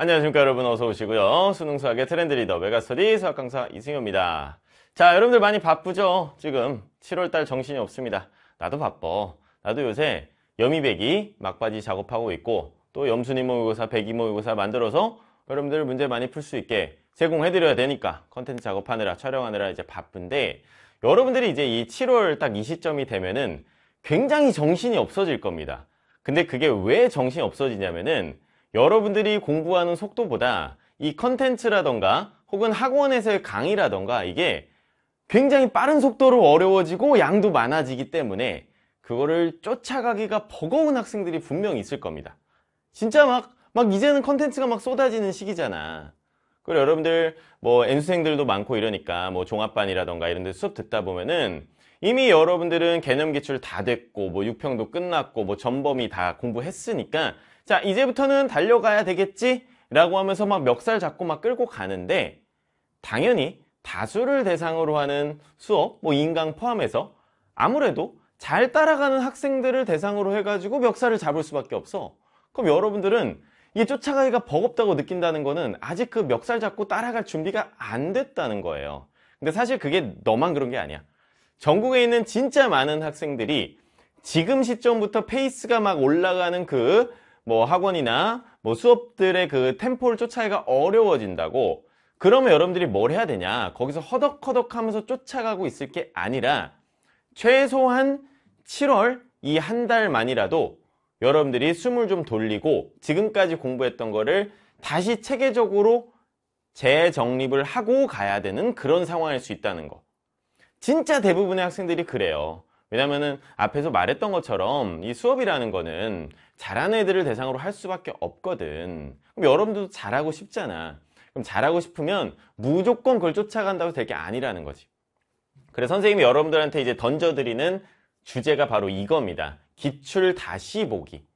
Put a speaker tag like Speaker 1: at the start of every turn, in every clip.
Speaker 1: 안녕하십니까 여러분 어서 오시고요. 수능 수학의 트렌드 리더 메가스터디 수학 강사 이승효입니다. 자 여러분들 많이 바쁘죠? 지금 7월달 정신이 없습니다. 나도 바빠. 나도 요새 여미배기 막바지 작업하고 있고 또 염순이 모의고사 배기 모의고사 만들어서 여러분들 문제 많이 풀 수 있게 제공해드려야 되니까 컨텐츠 작업하느라 촬영하느라 이제 바쁜데 여러분들이 이제 이 7월 딱 이 시점이 되면은 굉장히 정신이 없어질 겁니다. 근데 그게 왜 정신이 없어지냐면은 여러분들이 공부하는 속도보다 이 컨텐츠라던가 혹은 학원에서의 강의라던가 이게 굉장히 빠른 속도로 어려워지고 양도 많아지기 때문에 그거를 쫓아가기가 버거운 학생들이 분명히 있을 겁니다 진짜 막, 막 이제는 컨텐츠가 막 쏟아지는 시기잖아 그리고 여러분들 뭐 N수생들도 많고 이러니까 뭐 종합반이라던가 이런 데 수업 듣다 보면은 이미 여러분들은 개념 기출 다 됐고 뭐 육평도 끝났고 뭐 전범이 다 공부했으니까 자 이제부터는 달려가야 되겠지 라고 하면서 막 멱살 잡고 막 끌고 가는데 당연히 다수를 대상으로 하는 수업 뭐 인강 포함해서 아무래도 잘 따라가는 학생들을 대상으로 해가지고 멱살을 잡을 수밖에 없어 그럼 여러분들은 이게 쫓아가기가 버겁다고 느낀다는 거는 아직 그 멱살 잡고 따라갈 준비가 안 됐다는 거예요 근데 사실 그게 너만 그런 게 아니야 전국에 있는 진짜 많은 학생들이 지금 시점부터 페이스가 막 올라가는 그뭐 학원이나 뭐 수업들의 그 템포를 쫓아가기가 어려워진다고 그러면 여러분들이 뭘 해야 되냐 거기서 허덕허덕 하면서 쫓아가고 있을 게 아니라 최소한 7월 이 한 달만이라도 여러분들이 숨을 좀 돌리고 지금까지 공부했던 거를 다시 체계적으로 재정립을 하고 가야 되는 그런 상황일 수 있다는 거 진짜 대부분의 학생들이 그래요 왜냐면은 앞에서 말했던 것처럼 이 수업이라는 거는 잘하는 애들을 대상으로 할 수밖에 없거든. 그럼 여러분도 잘하고 싶잖아. 그럼 잘하고 싶으면 무조건 그걸 쫓아간다고 될 게 아니라는 거지. 그래서 선생님이 여러분들한테 이제 던져드리는 주제가 바로 이겁니다. 기출 다시 보기.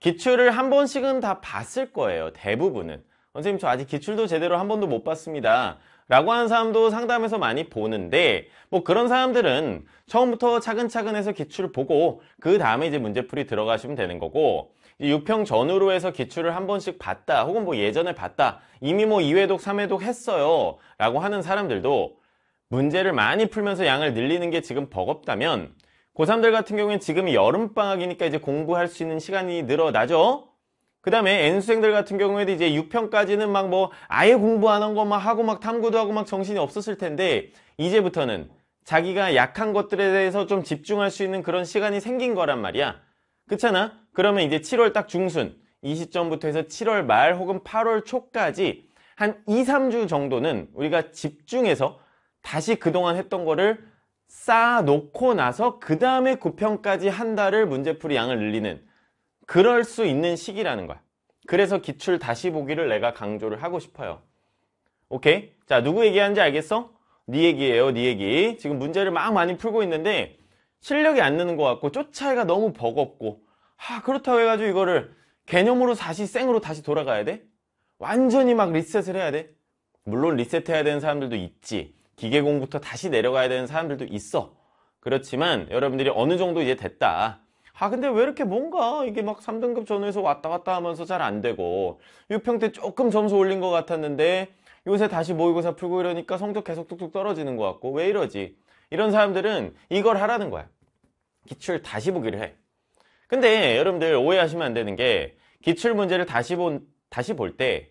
Speaker 1: 기출을 한 번씩은 다 봤을 거예요. 대부분은. 선생님, 저 아직 기출도 제대로 한 번도 못 봤습니다. 라고 하는 사람도 상담에서 많이 보는데 뭐 그런 사람들은 처음부터 차근차근 해서 기출을 보고 그 다음에 이제 문제풀이 들어가시면 되는 거고 6평 전후로 해서 기출을 한 번씩 봤다 혹은 뭐 예전에 봤다 이미 뭐 2회독 3회독 했어요 라고 하는 사람들도 문제를 많이 풀면서 양을 늘리는 게 지금 버겁다면 고3들 그 같은 경우엔 지금이 여름방학이니까 이제 공부할 수 있는 시간이 늘어나죠 그 다음에 N수생들 같은 경우에도 이제 6평까지는막 뭐 아예 공부 안 한 것만 하고 막 탐구도 하고 막 정신이 없었을 텐데 이제부터는 자기가 약한 것들에 대해서 좀 집중할 수 있는 그런 시간이 생긴 거란 말이야. 그렇잖아? 그러면 이제 7월 딱 중순 이 시점부터 해서 7월 말 혹은 8월 초까지 한 2, 3주 정도는 우리가 집중해서 다시 그동안 했던 거를 쌓아놓고 나서 그 다음에 9평까지한 달을 문제풀이 양을 늘리는 그럴 수 있는 시기라는 거야. 그래서 기출 다시 보기를 내가 강조를 하고 싶어요. 오케이? 자, 누구 얘기하는지 알겠어? 네 얘기예요, 네 얘기. 지금 문제를 막 많이 풀고 있는데 실력이 안 느는 것 같고 쫓아가 너무 버겁고 하, 아, 그렇다고 해가지고 이거를 개념으로 다시 생으로 다시 돌아가야 돼? 완전히 막 리셋을 해야 돼? 물론 리셋해야 되는 사람들도 있지. 기계공부터 다시 내려가야 되는 사람들도 있어. 그렇지만 여러분들이 어느 정도 이제 됐다. 아 근데 왜 이렇게 뭔가 이게 막 3등급 전후에서 왔다 갔다 하면서 잘 안 되고 6평 때 조금 점수 올린 것 같았는데 요새 다시 모의고사 풀고 이러니까 성적 계속 뚝뚝 떨어지는 것 같고 왜 이러지 이런 사람들은 이걸 하라는 거야 기출 다시 보기를 해 근데 여러분들 오해하시면 안 되는 게 기출 문제를 다시 본 다시 볼 때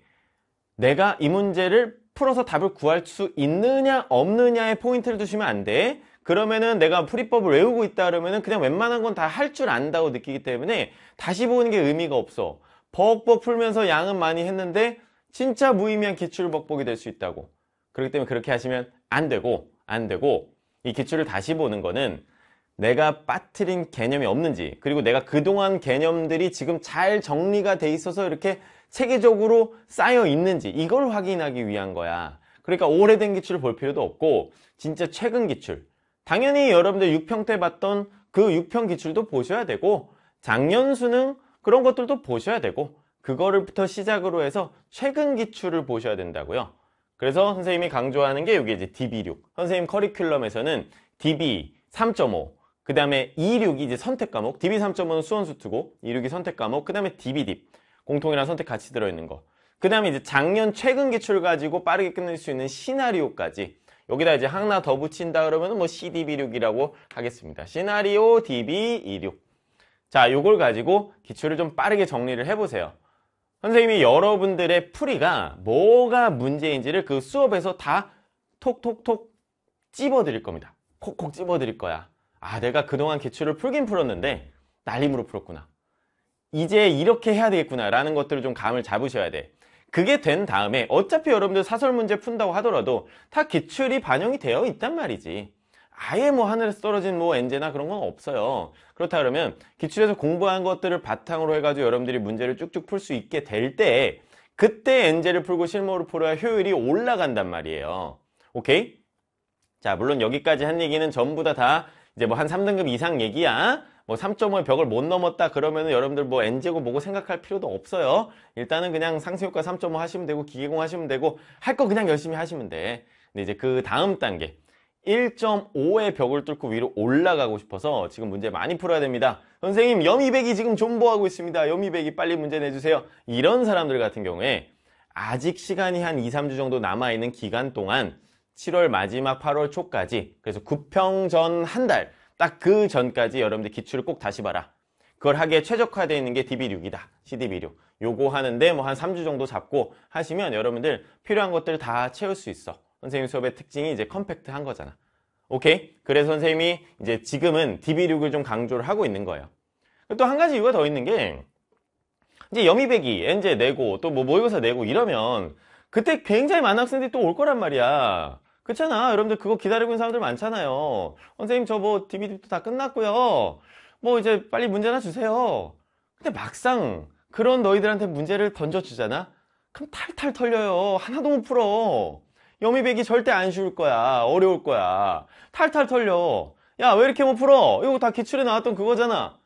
Speaker 1: 내가 이 문제를 풀어서 답을 구할 수 있느냐 없느냐의 포인트를 두시면 안 돼. 그러면은 내가 풀이법을 외우고 있다 그러면은 그냥 웬만한 건 다 할 줄 안다고 느끼기 때문에 다시 보는 게 의미가 없어. 버벅버 풀면서 양은 많이 했는데 진짜 무의미한 기출 벅벅이될 수 있다고. 그렇기 때문에 그렇게 하시면 안 되고 안 되고 이 기출을 다시 보는 거는 내가 빠뜨린 개념이 없는지 그리고 내가 그동안 개념들이 지금 잘 정리가 돼 있어서 이렇게 체계적으로 쌓여 있는지 이걸 확인하기 위한 거야. 그러니까 오래된 기출을 볼 필요도 없고 진짜 최근 기출 당연히 여러분들 6평 때 봤던 그 6평 기출도 보셔야 되고 작년 수능 그런 것들도 보셔야 되고 그거를부터 시작으로 해서 최근 기출을 보셔야 된다고요. 그래서 선생님이 강조하는 게 여기 이제 DB6. 선생님 커리큘럼에서는 DB 3.5, 그 다음에 e 6이 이제 선택 과목, DB 3.5는 수원수투고, e 6이 선택 과목, 그 다음에 DB딥, 공통이랑 선택 같이 들어있는 거. 그 다음에 이제 작년 최근 기출 가지고 빠르게 끝낼 수 있는 시나리오까지 여기다 이제 하나 더 붙인다 그러면 뭐 CDB6이라고 하겠습니다. 시나리오 DB26. E 자, 요걸 가지고 기출을 좀 빠르게 정리를 해보세요. 선생님이 여러분들의 풀이가 뭐가 문제인지를 그 수업에서 다 톡톡톡 찝어드릴 겁니다. 콕콕 찝어드릴 거야. 아, 내가 그동안 기출을 풀긴 풀었는데 날림으로 풀었구나. 이제 이렇게 해야 되겠구나 라는 것들을 좀 감을 잡으셔야 돼. 그게 된 다음에 어차피 여러분들 사설 문제 푼다고 하더라도 다 기출이 반영이 되어 있단 말이지 아예 뭐 하늘에서 떨어진 뭐 엔제나 그런 건 없어요 그렇다 그러면 기출에서 공부한 것들을 바탕으로 해가지고 여러분들이 문제를 쭉쭉 풀 수 있게 될 때 그때 엔제를 풀고 실무를 풀어야 효율이 올라간단 말이에요 오케이? 자 물론 여기까지 한 얘기는 전부 다다 다 이제 뭐 한 3등급 이상 얘기야 뭐 3.5의 벽을 못 넘었다 그러면은 여러분들 뭐 N제고 뭐고 생각할 필요도 없어요. 일단은 그냥 상승효과 3.5 하시면 되고 기계공 하시면 되고 할 거 그냥 열심히 하시면 돼. 근데 이제 그 다음 단계 1.5의 벽을 뚫고 위로 올라가고 싶어서 지금 문제 많이 풀어야 됩니다. 선생님 염이백이 지금 존버하고 있습니다. 염이백이 빨리 문제 내주세요. 이런 사람들 같은 경우에 아직 시간이 한 2, 3주 정도 남아있는 기간 동안 7월 마지막 8월 초까지 그래서 9평전한달 딱그 전까지 여러분들 기출을 꼭 다시 봐라. 그걸 하기에 최적화되어 있는 게 DB6이다. CDB6. 요거 하는데 뭐 한 3주 정도 잡고 하시면 여러분들 필요한 것들 다 채울 수 있어. 선생님 수업의 특징이 이제 컴팩트한 거잖아. 오케이? 그래서 선생님이 이제 지금은 DB6을 좀 강조를 하고 있는 거예요. 또 한 가지 이유가 더 있는 게 이제 여미배기 엔제 내고 또 뭐 모의고사 내고 이러면 그때 굉장히 많은 학생들이 또 올 거란 말이야. 그렇잖아 여러분들 그거 기다리고 있는 사람들 많잖아요 선생님 저뭐 DVD도 다 끝났고요 뭐 이제 빨리 문제나 주세요 근데 막상 그런 너희들한테 문제를 던져주잖아 그럼 탈탈 털려요 하나도 못 풀어 여미백이 절대 안 쉬울 거야 어려울 거야 탈탈 털려 야 왜 이렇게 못 풀어 이거 다 기출에 나왔던 그거잖아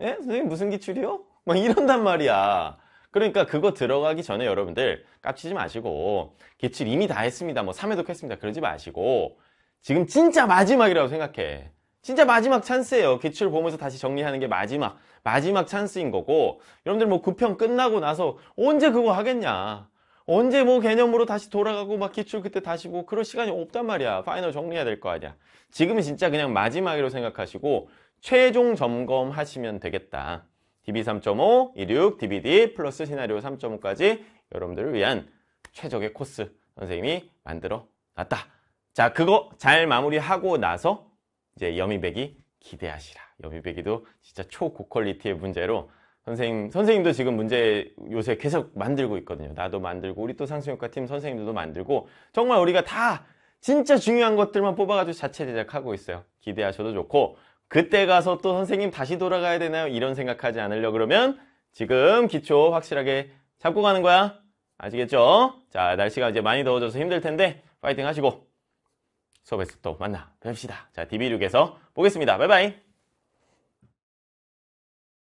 Speaker 1: 예? 선생님 무슨 기출이요? 막 이런단 말이야 그러니까 그거 들어가기 전에 여러분들 깝치지 마시고 기출 이미 다 했습니다. 뭐 3회독 했습니다. 그러지 마시고 지금 진짜 마지막이라고 생각해. 진짜 마지막 찬스예요. 기출 보면서 다시 정리하는 게 마지막 마지막 찬스인 거고 여러분들 뭐 9평 끝나고 나서 언제 그거 하겠냐. 언제 뭐 개념으로 다시 돌아가고 막 기출 그때 다시 보고 뭐 그럴 시간이 없단 말이야. 파이널 정리해야 될 거 아니야. 지금은 진짜 그냥 마지막이라고 생각하시고 최종 점검하시면 되겠다. DB3.5, 26, DBD 플러스 시나리오 3.5까지 여러분들을 위한 최적의 코스 선생님이 만들어 놨다. 자, 그거 잘 마무리하고 나서 이제 여미백이 기대하시라. 여미백이도 진짜 초고퀄리티의 문제로 선생님, 선생님도 지금 문제 요새 계속 만들고 있거든요. 나도 만들고 우리 또상승효과팀 선생님들도 만들고 정말 우리가 다 진짜 중요한 것들만 뽑아가지고 자체 제작하고 있어요. 기대하셔도 좋고 그때 가서 또 선생님 다시 돌아가야 되나요? 이런 생각하지 않으려 그러면 지금 기초 확실하게 잡고 가는 거야. 아시겠죠? 자, 날씨가 이제 많이 더워져서 힘들 텐데 파이팅 하시고 수업에서 또 만나 뵙시다. 자, DB6에서 보겠습니다. 바이바이.